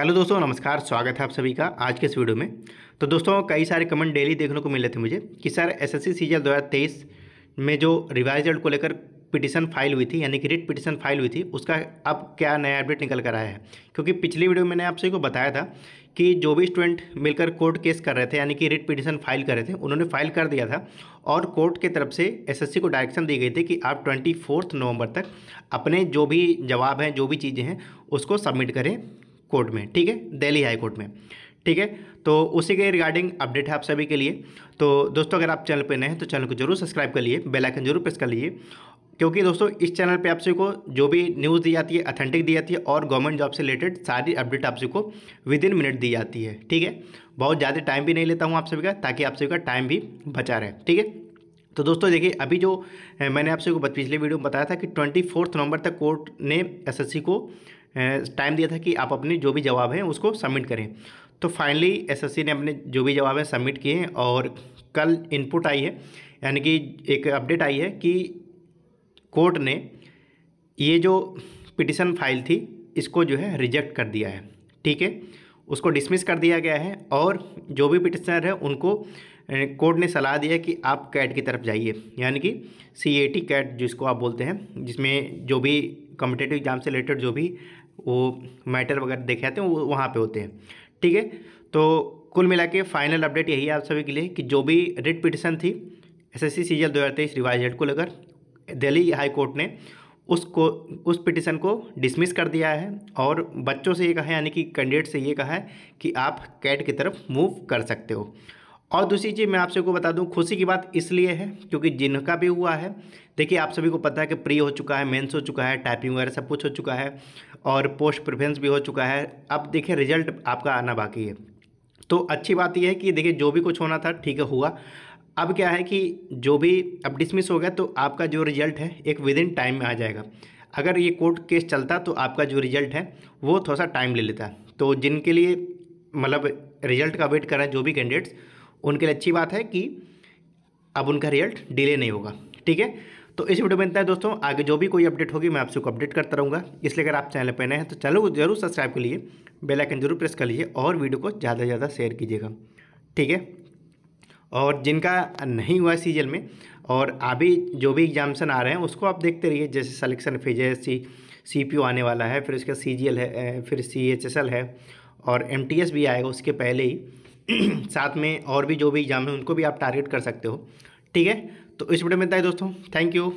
hello दोस्तों नमस्कार स्वागत है आप सभी का आज के इस वीडियो में तो दोस्तों कई सारे कमेंट डेली देखने को मिले थे मुझे कि सर एसएससी सीजीएल 2023 में जो रिवाइज रिजल्ट को लेकर पिटीशन फाइल हुई थी यानी कि रिट पिटीशन फाइल हुई थी उसका अब क्या नया अपडेट निकल कर आया है क्योंकि पिछली वीडियो में मैंने आप सभी को बताया था कि जो भी स्टूडेंट मिलकर कोर्ट केस कर रहे थे यानी कि रिट पिटीशन फाइल कर रहे थे उन्होंने फाइल कर दिया था और कोर्ट की तरफ से एसएससी को डायरेक्शन दी गई थी कि आप ट्वेंटी नवंबर तक अपने जो भी जवाब हैं जो भी चीज़ें हैं उसको सबमिट करें कोर्ट में ठीक है दिल्ली हाई कोर्ट में ठीक है तो उसी के रिगार्डिंग अपडेट है आप सभी के लिए तो दोस्तों अगर आप चैनल पर नए हैं तो चैनल को जरूर सब्सक्राइब कर लिए बेल आइकन जरूर प्रेस कर लिए क्योंकि दोस्तों इस चैनल पे आप सभी को जो भी न्यूज़ दी जाती है अथेंटिक दी जाती है और गवर्नमेंट जॉब से रिलेटेड सारी अपडेट आप सभी को विद इन मिनट दी जाती है ठीक है बहुत ज़्यादा टाइम भी नहीं लेता हूँ आप सभी का ताकि आप सभी का टाइम भी बचा रहे ठीक है तो दोस्तों देखिए अभी जो मैंने आप सभी को पिछले वीडियो में बताया था कि ट्वेंटी नवंबर तक कोर्ट ने एसएससी को टाइम दिया था कि आप अपने जो भी जवाब हैं उसको सबमिट करें तो फाइनली एसएससी ने अपने जो भी जवाब हैं सबमिट किए हैं और कल इनपुट आई है यानी कि एक अपडेट आई है कि कोर्ट ने ये जो पिटिशन फाइल थी इसको जो है रिजेक्ट कर दिया है ठीक है उसको डिसमिस कर दिया गया है और जो भी पिटिशनर है उनको कोर्ट ने सलाह दिया कि आप कैट की तरफ जाइए यानी कि सी ए टी कैट जिसको आप बोलते हैं जिसमें जो भी कॉम्पिटेटिव एग्ज़ाम से रिलेटेड जो भी वो मैटर वगैरह देखे जाते हैं वो वहाँ पे होते हैं ठीक है तो कुल मिला के फाइनल अपडेट यही है आप सभी के लिए कि जो भी रिट पिटिशन थी S S C C L दो हज़ार तेईस को लेकर दिल्ली हाई कोर्ट ने उसको उस पिटिशन को डिसमिस कर दिया है और बच्चों से ये कहा है यानी कि कैंडिडेट से ये कहा है कि आप कैट की तरफ मूव कर सकते हो और दूसरी चीज़ मैं आप सबको बता दूं खुशी की बात इसलिए है क्योंकि जिनका भी हुआ है देखिए आप सभी को पता है कि प्री हो चुका है मेंस हो चुका है टाइपिंग वगैरह सब कुछ हो चुका है और पोस्ट प्रिफ्रेंस भी हो चुका है अब देखिए रिजल्ट आपका आना बाकी है तो अच्छी बात यह है कि देखिए जो भी कुछ होना था ठीक है हुआ अब क्या है कि जो भी अब डिसमिस हो गया तो आपका जो रिजल्ट है एक विद इन टाइम में आ जाएगा अगर ये कोर्ट केस चलता तो आपका जो रिजल्ट है वो थोड़ा सा टाइम ले लेता तो जिनके लिए मतलब रिजल्ट का वेट कर रहे हैं जो भी कैंडिडेट्स उनके लिए अच्छी बात है कि अब उनका रिजल्ट डिले नहीं होगा ठीक है तो इस वीडियो में इतना है दोस्तों आगे जो भी कोई अपडेट होगी मैं आपसे अपडेट करता रहूँगा इसलिए अगर आप चैनल पर नए हैं तो चैनल को जरूर सब्सक्राइब कर लिए बेलाइकन जरूर प्रेस कर लीजिए और वीडियो को ज़्यादा से ज़्यादा शेयर कीजिएगा ठीक है और जिनका नहीं हुआ सीजन में और अभी जो भी एग्जामिशन आ रहे हैं उसको आप देखते रहिए जैसे सलेक्शन फेज है सी सी पी आने वाला है फिर उसका सी जी एल है फिर सी एच एस एल है और एम टी एस भी आएगा उसके पहले ही साथ में और भी जो भी एग्ज़ाम है उनको भी आप टारगेट कर सकते हो ठीक है तो इस वीडियो में बताए दोस्तों थैंक यू